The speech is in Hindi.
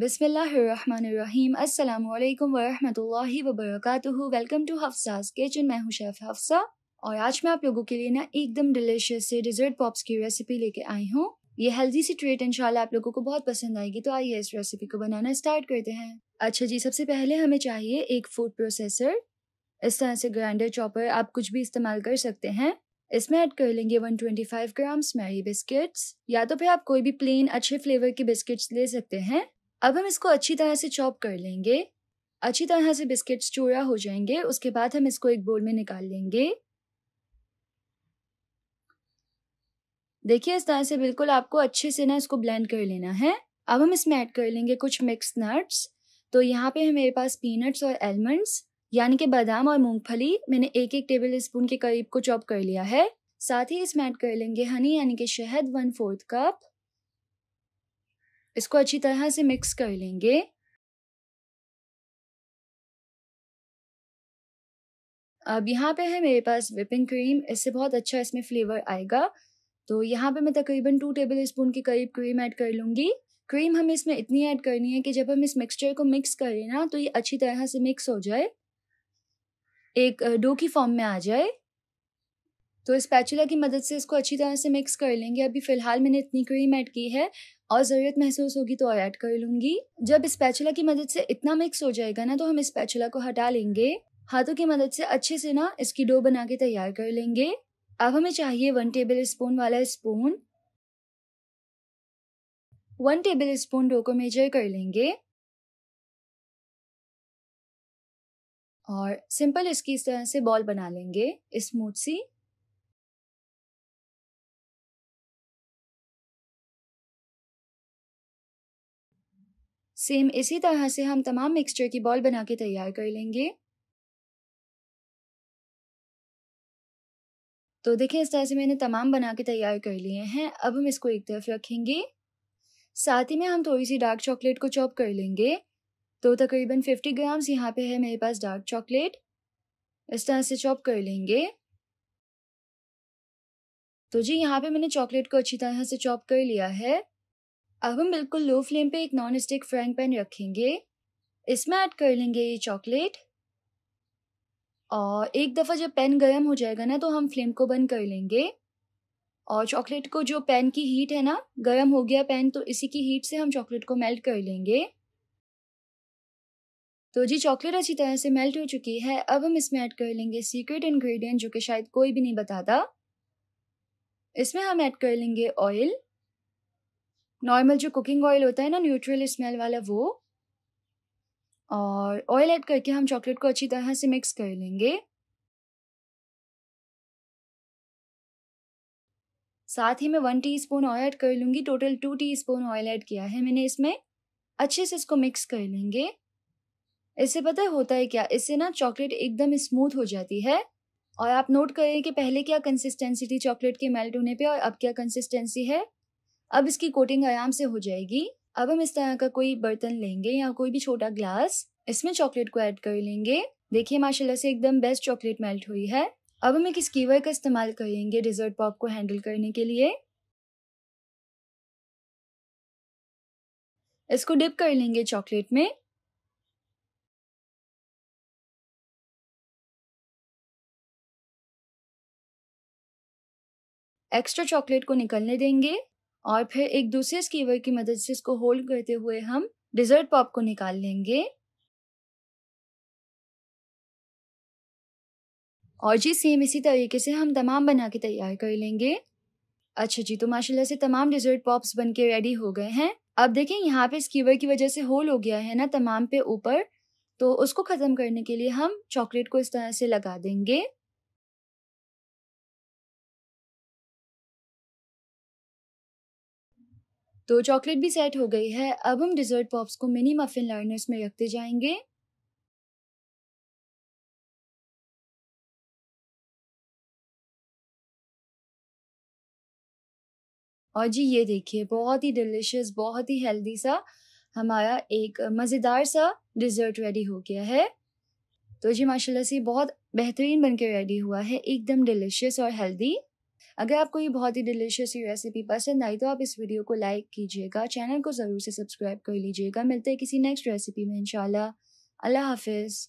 बिसमीम अल्लाम वरहमतुल्लाहि वबरकातुहु वेलकम टू हफ्साज किचन मैं हूँ शेफ़ हफ्सा और आज मैं आप लोगों के लिए ना एकदम डिलीशियस से डिज़र्ट पॉप्स की रेसिपी लेके आई हूँ ये हेल्दी सी ट्रीट इंशाल्लाह आप लोगों को बहुत पसंद आएगी तो आइए इस रेसिपी को बनाना स्टार्ट करते हैं अच्छा जी सबसे पहले हमें चाहिए एक फूड प्रोसेसर इस तरह से ग्राइंडर चॉपर आप कुछ भी इस्तेमाल कर सकते हैं इसमें ऐड कर लेंगे 125 ग्राम्स मैरी बिस्किट्स या तो फिर आप कोई भी प्लेन अच्छे फ्लेवर के बिस्किट्स ले सकते हैं अब हम इसको अच्छी तरह से चॉप कर लेंगे अच्छी तरह से बिस्किट्स चूरा हो जाएंगे उसके बाद हम इसको एक बोल में निकाल लेंगे देखिए इस तरह से बिल्कुल आपको अच्छे से ना इसको ब्लेंड कर लेना है अब हम इसमें ऐड कर लेंगे कुछ मिक्स नट्स तो यहाँ पे है मेरे पास पीनट्स और एलमंड्स यानी कि बादाम और मूंगफली मैंने एक एक टेबल स्पून के करीब को चॉप कर लिया है साथ ही इसमें ऐड कर लेंगे हनी यानी कि शहद वन फोर्थ कप इसको अच्छी तरह से मिक्स कर लेंगे अब यहाँ पे है मेरे पास विपिंग क्रीम इससे बहुत अच्छा इसमें फ्लेवर आएगा तो यहाँ पे मैं तकरीबन टू टेबल स्पून के करीब क्रीम ऐड कर लूँगी क्रीम हमें इसमें इतनी ऐड करनी है कि जब हम इस मिक्सचर को मिक्स करें ना तो ये अच्छी तरह से मिक्स हो जाए एक डो की फॉर्म में आ जाए तो इस पैचुला की मदद से इसको अच्छी तरह से मिक्स कर लेंगे अभी फ़िलहाल मैंने इतनी क्रीम ऐड की है और ज़रूरत महसूस होगी तो और ऐड कर लूँगी जब इस पैचुला की मदद से इतना मिक्स हो जाएगा ना तो हम इस पैचुला को हटा लेंगे हाथों की मदद से अच्छे से ना इसकी डो बना के तैयार कर लेंगे अब हमें चाहिए वन टेबल स्पून वाला spoon one tablespoon dough को मेजर कर लेंगे और सिंपल इसकी इस तरह से बॉल बना लेंगे स्मूथ सी सेम इसी तरह से हम तमाम मिक्सचर की बॉल बना के तैयार कर लेंगे तो देखिए इस तरह से मैंने तमाम बना के तैयार कर लिए हैं अब हम इसको एक तरफ रखेंगे साथ ही में हम थोड़ी सी डार्क चॉकलेट को चॉप कर लेंगे तो तकरीबन फिफ्टी ग्राम्स यहाँ पे है मेरे पास डार्क चॉकलेट इस तरह से चॉप कर लेंगे तो जी यहाँ पे मैंने चॉकलेट को अच्छी तरह से चॉप कर लिया है अब हम बिल्कुल लो फ्लेम पे एक नॉन स्टिक फ्राइंग पैन रखेंगे इसमें ऐड कर लेंगे ये चॉकलेट और एक दफ़ा जब पैन गर्म हो जाएगा ना तो हम फ्लेम को बंद कर लेंगे और चॉकलेट को जो पैन की हीट है ना गर्म हो गया पैन तो इसी की हीट से हम चॉकलेट को मेल्ट कर लेंगे तो जी चॉकलेट अच्छी तरह से मेल्ट हो चुकी है अब हम इसमें ऐड कर लेंगे सीक्रेट इंग्रेडिएंट जो कि शायद कोई भी नहीं बताता इसमें हम ऐड कर लेंगे ऑयल नॉर्मल जो कुकिंग ऑयल होता है ना न्यूट्रल स्मेल वाला वो और ऑयल ऐड करके हम चॉकलेट को अच्छी तरह से मिक्स कर लेंगे साथ ही मैं वन टीस्पून ऑयल ऐड कर लूँगी total two teaspoon oil add किया है मैंने इसमें अच्छे से इसको मिक्स कर लेंगे इससे पता होता है क्या इससे ना चॉकलेट एकदम स्मूथ हो जाती है और आप नोट करें कि पहले क्या कंसिस्टेंसी थी चॉकलेट के मेल्ट होने पे और अब क्या कंसिस्टेंसी है अब इसकी कोटिंग आराम से हो जाएगी अब हम इस तरह का कोई बर्तन लेंगे या कोई भी छोटा ग्लास इसमें चॉकलेट को ऐड कर लेंगे देखिए माशाल्लाह से एकदम बेस्ट चॉकलेट मेल्ट हुई है अब हम एक स्कीवर का इस्तेमाल करेंगे डिजर्ट पॉप को हैंडल करने के लिए इसको डिप कर लेंगे चॉकलेट में एक्स्ट्रा चॉकलेट को निकलने देंगे और फिर एक दूसरे स्कीवर की मदद से इसको होल्ड करते हुए हम डिजर्ट पॉप को निकाल लेंगे और जी सेम इसी तरीके से हम तमाम बना के तैयार कर लेंगे अच्छा जी तो माशाल्लाह से तमाम डिजर्ट पॉप्स बन के रेडी हो गए हैं अब देखें यहाँ पे स्कीवर की वजह से होल हो गया है ना तमाम पे ऊपर तो उसको ख़त्म करने के लिए हम चॉकलेट को इस तरह से लगा देंगे तो चॉकलेट भी सेट हो गई है अब हम डिज़र्ट पॉप्स को मिनी मफिन लाइनर्स में रखते जाएंगे और जी ये देखिए बहुत ही डिलिशियस बहुत ही हेल्दी सा हमारा एक मज़ेदार सा डिज़र्ट रेडी हो गया है तो जी माशाल्लाह से बहुत बेहतरीन बनके रेडी हुआ है एकदम डिलिशियस और हेल्दी अगर आपको ये बहुत ही डिलीशियस ये रेसिपी पसंद आई तो आप इस वीडियो को लाइक कीजिएगा चैनल को ज़रूर से सब्सक्राइब कर लीजिएगा मिलते हैं किसी नेक्स्ट रेसिपी में इंशाल्लाह अल्लाह हाफिज़